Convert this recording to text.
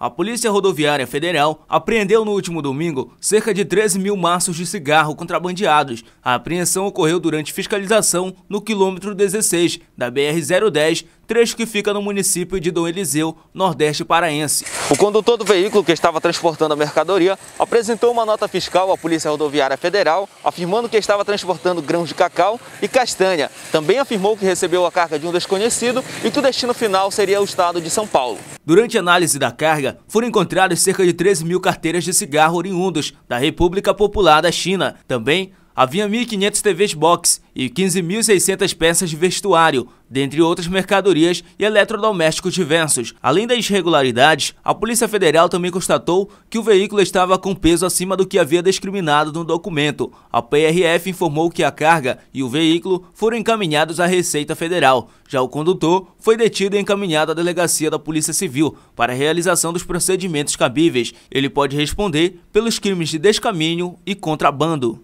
A Polícia Rodoviária Federal apreendeu no último domingo cerca de 13 mil maços de cigarro contrabandeados. A apreensão ocorreu durante fiscalização no quilômetro 16 da BR-010, trecho que fica no município de Dom Eliseu, Nordeste Paraense. O condutor do veículo que estava transportando a mercadoria apresentou uma nota fiscal à Polícia Rodoviária Federal, afirmando que estava transportando grãos de cacau e castanha. Também afirmou que recebeu a carga de um desconhecido e que o destino final seria o estado de São Paulo. Durante a análise da carga, foram encontradas cerca de 13 mil carteiras de cigarro oriundos da República Popular da China. Também Havia 1.500 TVs box e 15.600 peças de vestuário, dentre outras mercadorias e eletrodomésticos diversos. Além das irregularidades, a Polícia Federal também constatou que o veículo estava com peso acima do que havia discriminado no documento. A PRF informou que a carga e o veículo foram encaminhados à Receita Federal. Já o condutor foi detido e encaminhado à delegacia da Polícia Civil para a realização dos procedimentos cabíveis. Ele pode responder pelos crimes de descaminho e contrabando.